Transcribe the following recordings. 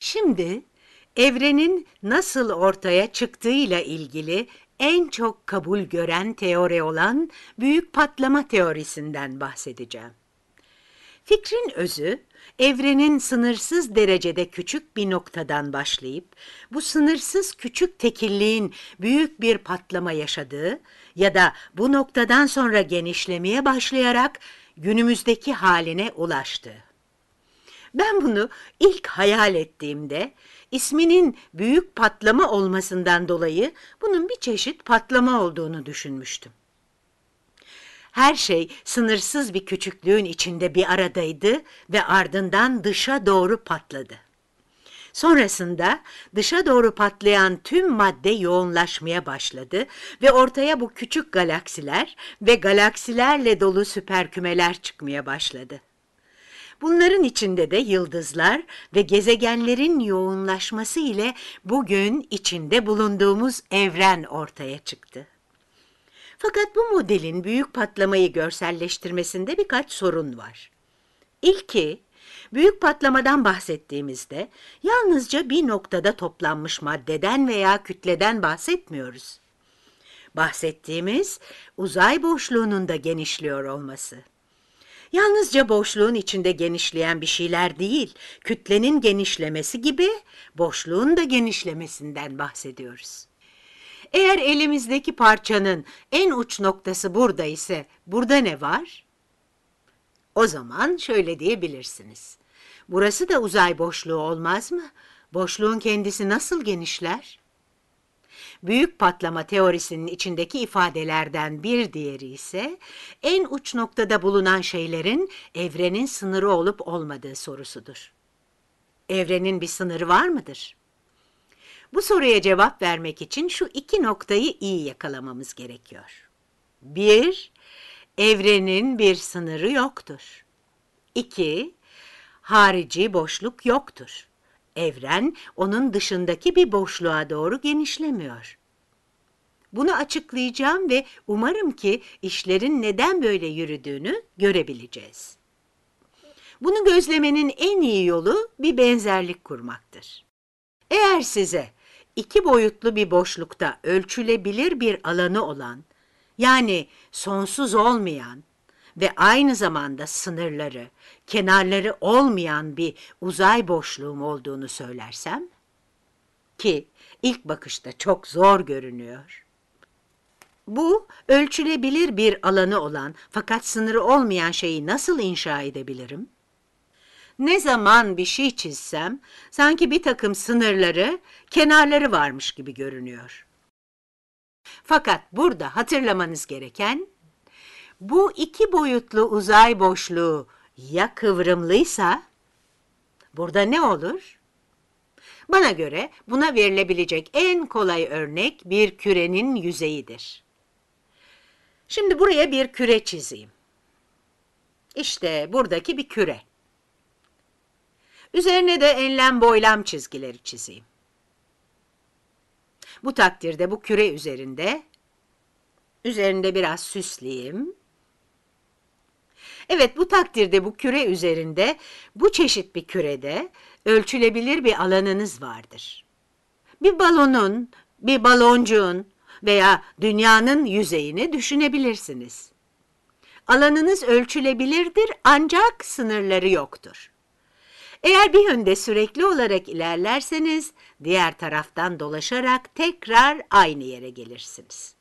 Şimdi evrenin nasıl ortaya çıktığıyla ilgili en çok kabul gören teori olan büyük patlama teorisinden bahsedeceğim. Fikrin özü, evrenin sınırsız derecede küçük bir noktadan başlayıp, bu sınırsız küçük tekilliğin büyük bir patlama yaşadığı ya da bu noktadan sonra genişlemeye başlayarak günümüzdeki haline ulaştı. Ben bunu ilk hayal ettiğimde isminin büyük patlama olmasından dolayı bunun bir çeşit patlama olduğunu düşünmüştüm. Her şey sınırsız bir küçüklüğün içinde bir aradaydı ve ardından dışa doğru patladı. Sonrasında dışa doğru patlayan tüm madde yoğunlaşmaya başladı ve ortaya bu küçük galaksiler ve galaksilerle dolu süper kümeler çıkmaya başladı. Bunların içinde de yıldızlar ve gezegenlerin yoğunlaşması ile bugün içinde bulunduğumuz evren ortaya çıktı. Fakat bu modelin büyük patlamayı görselleştirmesinde birkaç sorun var. İlki, büyük patlamadan bahsettiğimizde yalnızca bir noktada toplanmış maddeden veya kütleden bahsetmiyoruz. Bahsettiğimiz uzay boşluğunun da genişliyor olması. Yalnızca boşluğun içinde genişleyen bir şeyler değil, kütlenin genişlemesi gibi boşluğun da genişlemesinden bahsediyoruz. Eğer elimizdeki parçanın en uç noktası burada ise burada ne var? O zaman şöyle diyebilirsiniz. Burası da uzay boşluğu olmaz mı? Boşluğun kendisi nasıl genişler? büyük patlama teorisinin içindeki ifadelerden bir diğeri ise en uç noktada bulunan şeylerin evrenin sınırı olup olmadığı sorusudur. Evrenin bir sınırı var mıdır? Bu soruya cevap vermek için şu iki noktayı iyi yakalamamız gerekiyor. 1- Evrenin bir sınırı yoktur. 2- Harici boşluk yoktur evren onun dışındaki bir boşluğa doğru genişlemiyor. Bunu açıklayacağım ve umarım ki işlerin neden böyle yürüdüğünü görebileceğiz. Bunu gözlemenin en iyi yolu bir benzerlik kurmaktır. Eğer size iki boyutlu bir boşlukta ölçülebilir bir alanı olan, yani sonsuz olmayan, ve aynı zamanda sınırları, kenarları olmayan bir uzay boşluğum olduğunu söylersem, ki ilk bakışta çok zor görünüyor. Bu, ölçülebilir bir alanı olan fakat sınırı olmayan şeyi nasıl inşa edebilirim? Ne zaman bir şey çizsem, sanki bir takım sınırları, kenarları varmış gibi görünüyor. Fakat burada hatırlamanız gereken bu iki boyutlu uzay boşluğu ya kıvrımlıysa burada ne olur? Bana göre buna verilebilecek en kolay örnek bir kürenin yüzeyidir. Şimdi buraya bir küre çizeyim. İşte buradaki bir küre. Üzerine de enlem boylam çizgileri çizeyim. Bu takdirde bu küre üzerinde, üzerinde biraz süsleyeyim. Evet bu takdirde bu küre üzerinde bu çeşit bir kürede ölçülebilir bir alanınız vardır. Bir balonun, bir baloncuğun veya dünyanın yüzeyini düşünebilirsiniz. Alanınız ölçülebilirdir ancak sınırları yoktur. Eğer bir yönde sürekli olarak ilerlerseniz diğer taraftan dolaşarak tekrar aynı yere gelirsiniz.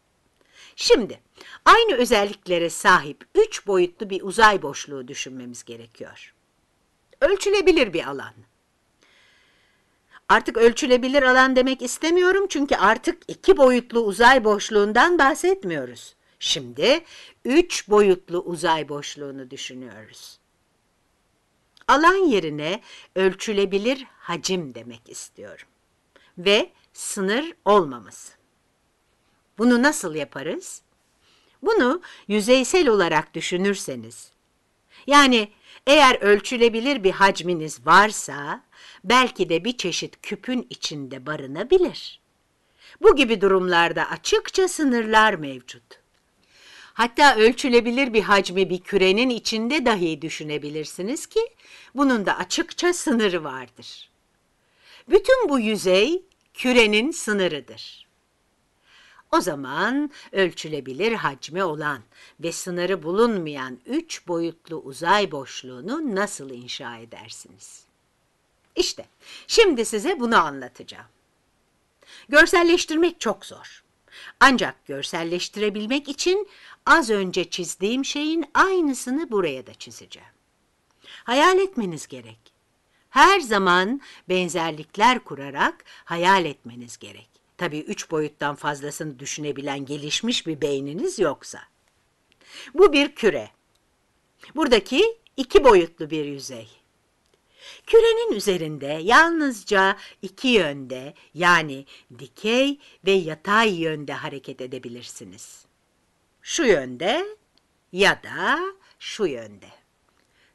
Şimdi aynı özelliklere sahip üç boyutlu bir uzay boşluğu düşünmemiz gerekiyor. Ölçülebilir bir alan. Artık ölçülebilir alan demek istemiyorum çünkü artık iki boyutlu uzay boşluğundan bahsetmiyoruz. Şimdi üç boyutlu uzay boşluğunu düşünüyoruz. Alan yerine ölçülebilir hacim demek istiyorum ve sınır olmaması. Bunu nasıl yaparız? Bunu yüzeysel olarak düşünürseniz, yani eğer ölçülebilir bir hacminiz varsa, belki de bir çeşit küpün içinde barınabilir. Bu gibi durumlarda açıkça sınırlar mevcut. Hatta ölçülebilir bir hacmi bir kürenin içinde dahi düşünebilirsiniz ki bunun da açıkça sınırı vardır. Bütün bu yüzey kürenin sınırıdır. O zaman ölçülebilir hacmi olan ve sınırı bulunmayan üç boyutlu uzay boşluğunu nasıl inşa edersiniz? İşte şimdi size bunu anlatacağım. Görselleştirmek çok zor. Ancak görselleştirebilmek için az önce çizdiğim şeyin aynısını buraya da çizeceğim. Hayal etmeniz gerek. Her zaman benzerlikler kurarak hayal etmeniz gerek. Tabii üç boyuttan fazlasını düşünebilen gelişmiş bir beyniniz yoksa. Bu bir küre. Buradaki iki boyutlu bir yüzey. Kürenin üzerinde yalnızca iki yönde yani dikey ve yatay yönde hareket edebilirsiniz. Şu yönde ya da şu yönde.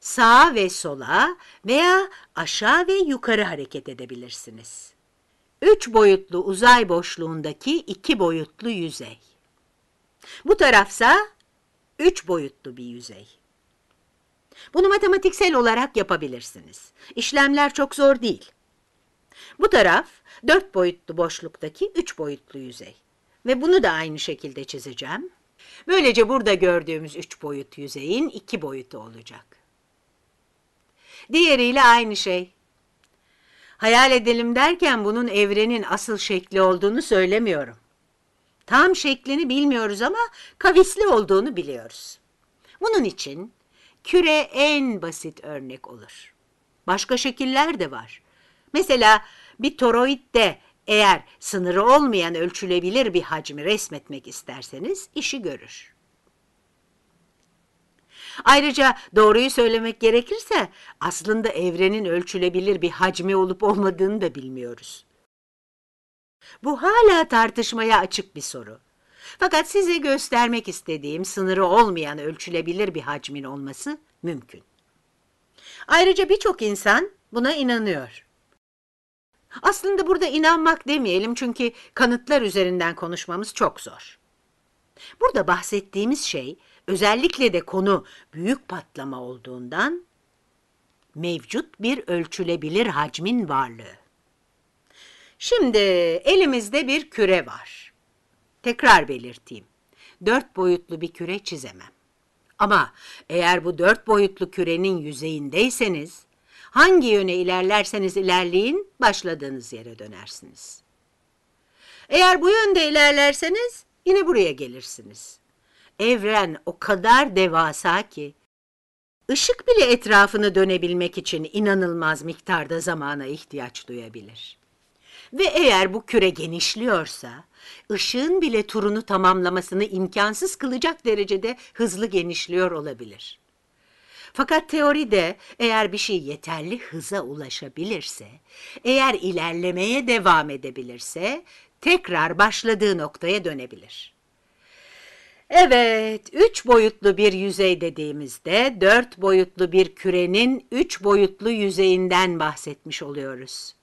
Sağa ve sola veya aşağı ve yukarı hareket edebilirsiniz üç boyutlu uzay boşluğundaki iki boyutlu yüzey. Bu tarafsa üç boyutlu bir yüzey. Bunu matematiksel olarak yapabilirsiniz. İşlemler çok zor değil. Bu taraf dört boyutlu boşluktaki üç boyutlu yüzey. Ve bunu da aynı şekilde çizeceğim. Böylece burada gördüğümüz üç boyut yüzeyin iki boyutu olacak. Diğeriyle aynı şey. Hayal edelim derken bunun evrenin asıl şekli olduğunu söylemiyorum. Tam şeklini bilmiyoruz ama kavisli olduğunu biliyoruz. Bunun için küre en basit örnek olur. Başka şekiller de var. Mesela bir toroidde eğer sınırı olmayan ölçülebilir bir hacmi resmetmek isterseniz işi görür. Ayrıca doğruyu söylemek gerekirse aslında evrenin ölçülebilir bir hacmi olup olmadığını da bilmiyoruz. Bu hala tartışmaya açık bir soru. Fakat size göstermek istediğim sınırı olmayan ölçülebilir bir hacmin olması mümkün. Ayrıca birçok insan buna inanıyor. Aslında burada inanmak demeyelim çünkü kanıtlar üzerinden konuşmamız çok zor. Burada bahsettiğimiz şey Özellikle de konu büyük patlama olduğundan mevcut bir ölçülebilir hacmin varlığı. Şimdi elimizde bir küre var. Tekrar belirteyim. Dört boyutlu bir küre çizemem. Ama eğer bu dört boyutlu kürenin yüzeyindeyseniz, hangi yöne ilerlerseniz ilerleyin, başladığınız yere dönersiniz. Eğer bu yönde ilerlerseniz yine buraya gelirsiniz. Evren o kadar devasa ki. ışık bile etrafını dönebilmek için inanılmaz miktarda zamana ihtiyaç duyabilir. Ve eğer bu küre genişliyorsa, ışığın bile turunu tamamlamasını imkansız kılacak derecede hızlı genişliyor olabilir. Fakat teoride eğer bir şey yeterli hıza ulaşabilirse, eğer ilerlemeye devam edebilirse tekrar başladığı noktaya dönebilir. Evet, üç boyutlu bir yüzey dediğimizde dört boyutlu bir kürenin üç boyutlu yüzeyinden bahsetmiş oluyoruz.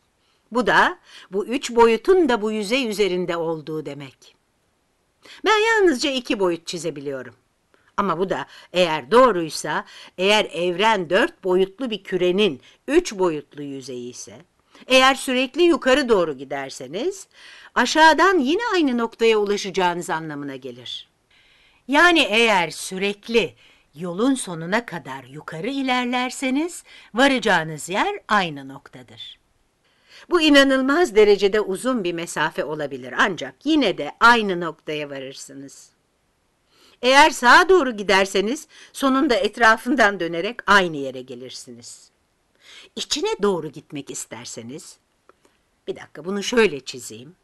Bu da bu üç boyutun da bu yüzey üzerinde olduğu demek. Ben yalnızca iki boyut çizebiliyorum. Ama bu da eğer doğruysa, eğer evren dört boyutlu bir kürenin üç boyutlu yüzeyi ise, eğer sürekli yukarı doğru giderseniz aşağıdan yine aynı noktaya ulaşacağınız anlamına gelir. Yani eğer sürekli yolun sonuna kadar yukarı ilerlerseniz varacağınız yer aynı noktadır. Bu inanılmaz derecede uzun bir mesafe olabilir ancak yine de aynı noktaya varırsınız. Eğer sağa doğru giderseniz sonunda etrafından dönerek aynı yere gelirsiniz. İçine doğru gitmek isterseniz, bir dakika bunu şöyle çizeyim.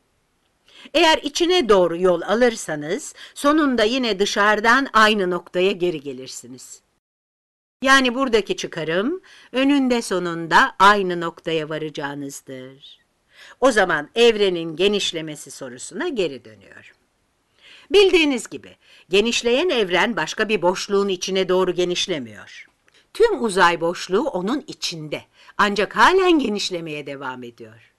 Eğer içine doğru yol alırsanız sonunda yine dışarıdan aynı noktaya geri gelirsiniz. Yani buradaki çıkarım önünde sonunda aynı noktaya varacağınızdır. O zaman evrenin genişlemesi sorusuna geri dönüyorum. Bildiğiniz gibi genişleyen evren başka bir boşluğun içine doğru genişlemiyor. Tüm uzay boşluğu onun içinde ancak halen genişlemeye devam ediyor.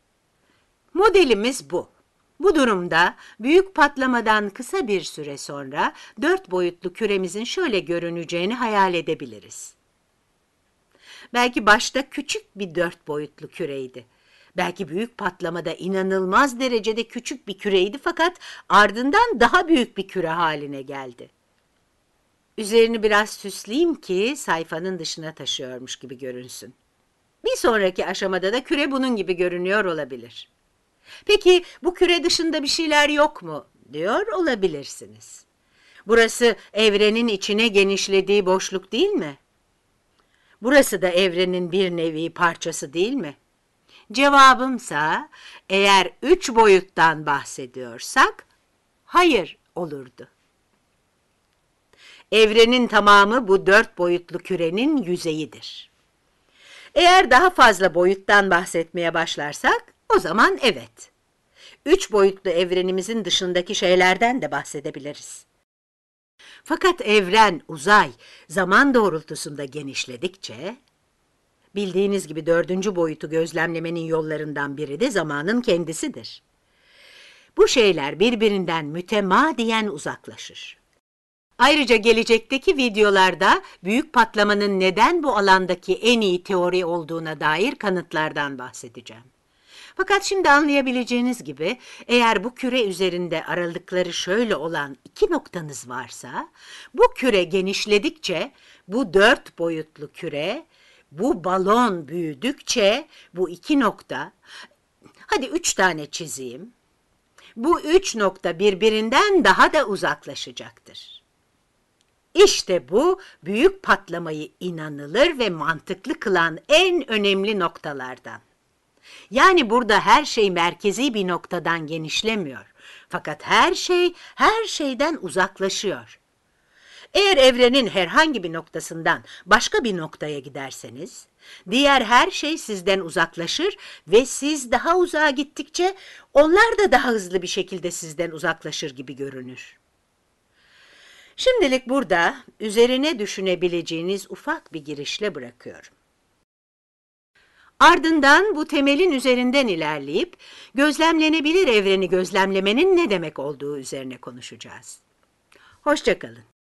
Modelimiz bu. Bu durumda büyük patlamadan kısa bir süre sonra dört boyutlu küremizin şöyle görüneceğini hayal edebiliriz. Belki başta küçük bir dört boyutlu küreydi. Belki büyük patlamada inanılmaz derecede küçük bir küreydi fakat ardından daha büyük bir küre haline geldi. Üzerini biraz süsleyeyim ki sayfanın dışına taşıyormuş gibi görünsün. Bir sonraki aşamada da küre bunun gibi görünüyor olabilir.'' Peki bu küre dışında bir şeyler yok mu? diyor olabilirsiniz. Burası evrenin içine genişlediği boşluk değil mi? Burası da evrenin bir nevi parçası değil mi? Cevabımsa eğer üç boyuttan bahsediyorsak hayır olurdu. Evrenin tamamı bu dört boyutlu kürenin yüzeyidir. Eğer daha fazla boyuttan bahsetmeye başlarsak o zaman evet. Üç boyutlu evrenimizin dışındaki şeylerden de bahsedebiliriz. Fakat evren, uzay, zaman doğrultusunda genişledikçe, bildiğiniz gibi dördüncü boyutu gözlemlemenin yollarından biri de zamanın kendisidir. Bu şeyler birbirinden mütemadiyen uzaklaşır. Ayrıca gelecekteki videolarda büyük patlamanın neden bu alandaki en iyi teori olduğuna dair kanıtlardan bahsedeceğim. Fakat şimdi anlayabileceğiniz gibi eğer bu küre üzerinde aralıkları şöyle olan iki noktanız varsa bu küre genişledikçe bu dört boyutlu küre bu balon büyüdükçe bu iki nokta hadi üç tane çizeyim bu üç nokta birbirinden daha da uzaklaşacaktır. İşte bu büyük patlamayı inanılır ve mantıklı kılan en önemli noktalardan. Yani burada her şey merkezi bir noktadan genişlemiyor. Fakat her şey her şeyden uzaklaşıyor. Eğer evrenin herhangi bir noktasından başka bir noktaya giderseniz, diğer her şey sizden uzaklaşır ve siz daha uzağa gittikçe onlar da daha hızlı bir şekilde sizden uzaklaşır gibi görünür. Şimdilik burada üzerine düşünebileceğiniz ufak bir girişle bırakıyorum. Ardından bu temelin üzerinden ilerleyip gözlemlenebilir evreni gözlemlemenin ne demek olduğu üzerine konuşacağız. Hoşçakalın.